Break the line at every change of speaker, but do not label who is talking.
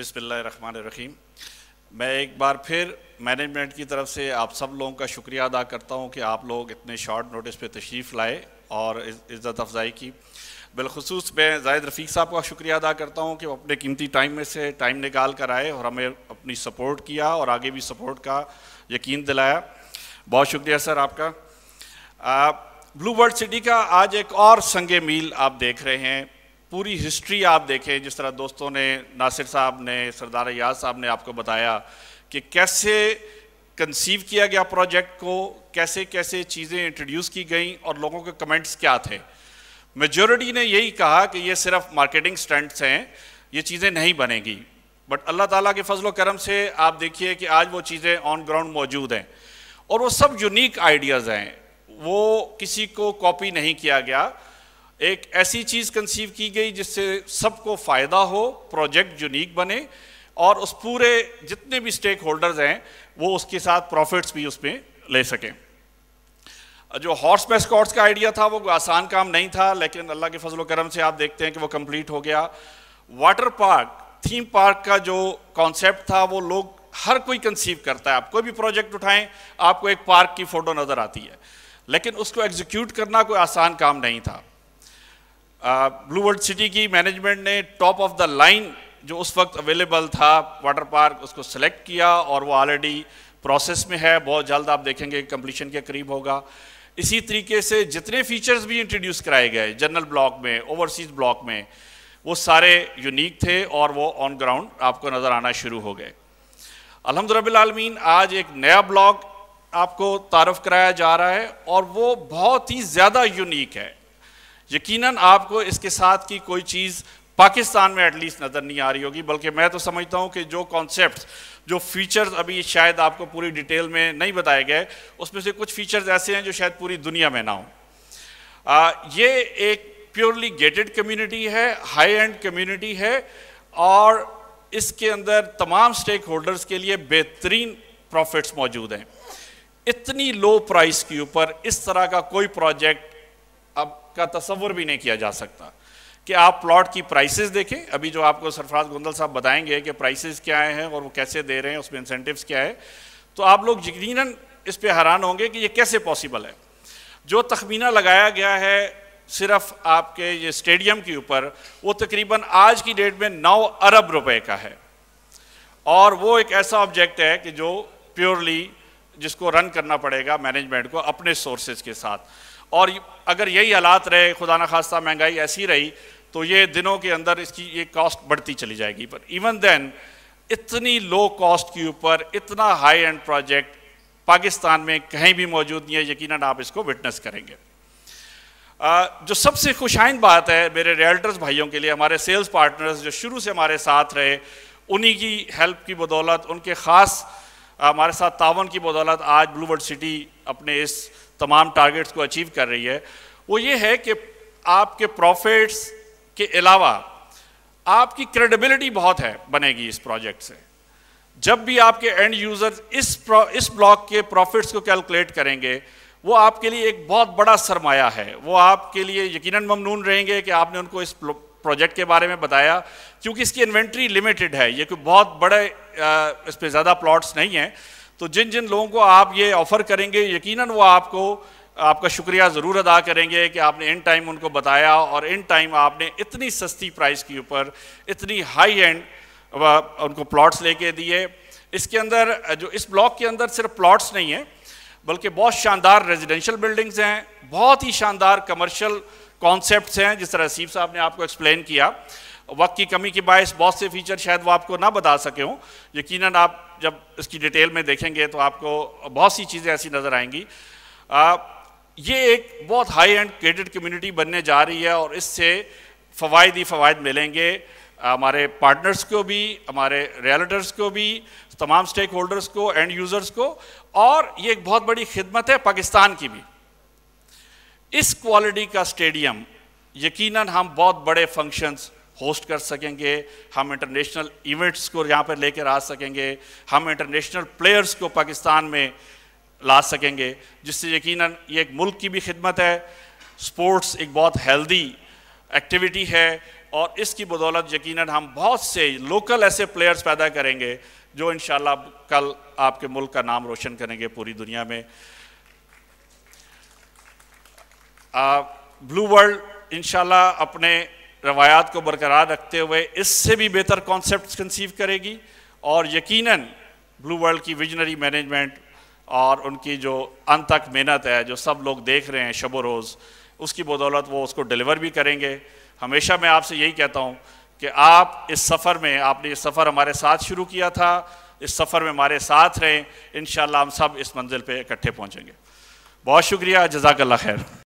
रहीम मैं एक बार फिर मैनेजमेंट की तरफ से आप सब लोगों का शुक्रिया अदा करता हूँ कि आप लोग इतने शॉर्ट नोटिस पे तशरीफ़ लाए और इज़्ज़त अफजाई की बिलखसूस मैं जायद रफ़ीक साहब का शुक्रिया अदा करता हूँ कि वो अपने कीमती टाइम में से टाइम निकाल कर आए और हमें अपनी सपोर्ट किया और आगे भी सपोर्ट का यकीन दिलाया बहुत शुक्रिया सर आपका ब्लू वर्ल्ड सिटी का आज एक और संग मील आप देख रहे हैं पूरी हिस्ट्री आप देखें जिस तरह दोस्तों ने नासिर साहब ने सरदार याद साहब ने आपको बताया कि कैसे कंसीव किया गया प्रोजेक्ट को कैसे कैसे चीज़ें इंट्रोड्यूस की गई और लोगों के कमेंट्स क्या थे मेजोरिटी ने यही कहा कि ये सिर्फ मार्केटिंग स्टंट्स हैं ये चीज़ें नहीं बनेगी बट अल्लाह ताला के फजलो करम से आप देखिए कि आज वो चीज़ें ऑन ग्राउंड मौजूद हैं और वो सब यूनिक आइडियाज़ हैं वो किसी को कॉपी नहीं किया गया एक ऐसी चीज़ कंसीव की गई जिससे सबको फ़ायदा हो प्रोजेक्ट यूनिक बने और उस पूरे जितने भी स्टेक होल्डर्स हैं वो उसके साथ प्रॉफिट्स भी उसमें ले सकें जो हॉर्स मैस्कॉट्स का आइडिया था वो आसान काम नहीं था लेकिन अल्लाह के फजल करम से आप देखते हैं कि वो कंप्लीट हो गया वाटर पार्क थीम पार्क का जो कॉन्सेप्ट था वो लोग हर कोई कंसीव करता है आप कोई भी प्रोजेक्ट उठाएं आपको एक पार्क की फ़ोटो नज़र आती है लेकिन उसको एग्जीक्यूट करना कोई आसान काम नहीं था ब्लू वर्ल्ड सिटी की मैनेजमेंट ने टॉप ऑफ द लाइन जो उस वक्त अवेलेबल था वाटर पार्क उसको सेलेक्ट किया और वो ऑलरेडी प्रोसेस में है बहुत जल्द आप देखेंगे कंप्लीशन के करीब होगा इसी तरीके से जितने फीचर्स भी इंट्रोड्यूस कराए गए जनरल ब्लॉक में ओवरसीज ब्लॉक में वो सारे यूनिक थे और वो ऑन ग्राउंड आपको नज़र आना शुरू हो गए अलहमदिल्लामीन आज एक नया ब्लॉक आपको तारफ़ कराया जा रहा है और वो बहुत ही ज़्यादा यूनिक है यकीनन आपको इसके साथ की कोई चीज़ पाकिस्तान में एटलीस्ट नज़र नहीं आ रही होगी बल्कि मैं तो समझता हूँ कि जो कॉन्सेप्ट जो फीचर्स अभी शायद आपको पूरी डिटेल में नहीं बताए गए उसमें से कुछ फीचर्स ऐसे हैं जो शायद पूरी दुनिया में ना हों ये एक प्योरली गेटेड कम्युनिटी है हाई एंड कम्युनिटी है और इसके अंदर तमाम स्टेक होल्डर्स के लिए बेहतरीन प्रॉफिट्स मौजूद हैं इतनी लो प्राइस के ऊपर इस तरह का कोई प्रोजेक्ट का तस्वर भी नहीं किया जा सकता कि आप प्लॉट की प्राइसेस देखें अभी जो आपको सरफराज गोंदल साहब बताएंगे कि प्राइसेस क्या हैं और वो कैसे दे रहे हैं उसमें इंसेंटिव्स क्या है तो आप लोग यकीन इस पे हैरान होंगे कि ये कैसे पॉसिबल है जो तखमीना लगाया गया है सिर्फ आपके ये स्टेडियम के ऊपर वो तकरीबन आज की डेट में नौ अरब रुपये का है और वो एक ऐसा ऑब्जेक्ट है कि जो प्योरली जिसको रन करना पड़ेगा मैनेजमेंट को अपने सोर्सेज के साथ और अगर यही हालात रहे खुदा न खास्ता महंगाई ऐसी रही तो ये दिनों के अंदर इसकी ये कॉस्ट बढ़ती चली जाएगी पर इवन देन इतनी लो कॉस्ट के ऊपर इतना हाई एंड प्रोजेक्ट पाकिस्तान में कहीं भी मौजूद नहीं है यकीनन आप इसको विटनेस करेंगे जो सबसे खुशाइन बात है मेरे रियल्टर्स भाइयों के लिए हमारे सेल्स पार्टनर्स जो शुरू से हमारे साथ रहे उन्हीं की हेल्प की बदौलत उनके ख़ास हमारे साथ तावन की बदौलत आज ब्लू वर्ल्ड सिटी अपने इस तमाम टारगेट्स को अचीव कर रही है वो ये है कि आपके प्रॉफिट्स के अलावा आपकी क्रेडिबिलिटी बहुत है बनेगी इस प्रोजेक्ट से जब भी आपके एंड यूज़र इस इस ब्लॉक के प्रॉफिट्स को कैलकुलेट करेंगे वो आपके लिए एक बहुत बड़ा सरमाया है वो आपके लिए यकीनन ममनून रहेंगे कि आपने उनको इस प्रोजेक्ट के बारे में बताया क्योंकि इसकी इन्वेंट्री लिमिटेड है ये कोई बहुत बड़े इस पर ज़्यादा प्लॉट्स नहीं हैं तो जिन जिन लोगों को आप ये ऑफ़र करेंगे यकीनन वो आपको आपका शुक्रिया ज़रूर अदा करेंगे कि आपने इन टाइम उनको बताया और इन टाइम आपने इतनी सस्ती प्राइस के ऊपर इतनी हाई एंड उनको प्लॉट्स लेके दिए इसके अंदर जो इस ब्लॉक के अंदर सिर्फ प्लॉट्स नहीं हैं बल्कि बहुत शानदार रेजिडेंशियल बिल्डिंग्स हैं बहुत ही शानदार कमर्शियल कॉन्सेप्ट हैं जिस तरह रसीब साहब ने आपको एक्सप्लेन किया वक्त की कमी के बायस बहुत से फीचर शायद वो आपको ना बता सके हूँ यकीन आप जब इसकी डिटेल में देखेंगे तो आपको बहुत सी चीज़ें ऐसी नज़र आएंगी आ, ये एक बहुत हाई एंड क्रेडिट कम्युनिटी बनने जा रही है और इससे फ़वाद ही फ़वाद मिलेंगे हमारे पार्टनर्स को भी हमारे रियलटर्स को भी तमाम स्टेक होल्डर्स को एंड यूज़र्स को और ये एक बहुत बड़ी खिदमत है पाकिस्तान की भी इस क्वालिटी का स्टेडियम यकीनन हम बहुत बड़े फंक्शंस होस्ट कर सकेंगे हम इंटरनेशनल इवेंट्स को यहाँ पर लेकर आ सकेंगे हम इंटरनेशनल प्लेयर्स को पाकिस्तान में ला सकेंगे जिससे यकीनन ये एक मुल्क की भी खिदमत है स्पोर्ट्स एक बहुत हेल्दी एक्टिविटी है और इसकी बदौलत यकीनन हम बहुत से लोकल ऐसे प्लेयर्स पैदा करेंगे जो इन कल आपके मुल्क का नाम रोशन करेंगे पूरी दुनिया में ब्लू वर्ल्ड इनशाला अपने रवायात को बरकरार रखते हुए इससे भी बेहतर कॉन्सेप्ट कंसीव करेगी और यकीनन ब्लू वर्ल्ड की विजनरी मैनेजमेंट और उनकी जो अन तक मेहनत है जो सब लोग देख रहे हैं शब रोज़ उसकी बदौलत वो उसको डिलीवर भी करेंगे हमेशा मैं आपसे यही कहता हूँ कि आप इस सफ़र में आपने ये सफ़र हमारे साथ शुरू किया था इस सफ़र में हमारे साथ रहें इन हम सब इस मंजिल पर इकट्ठे पहुँचेंगे बहुत शुक्रिया जजाकल्ला खैर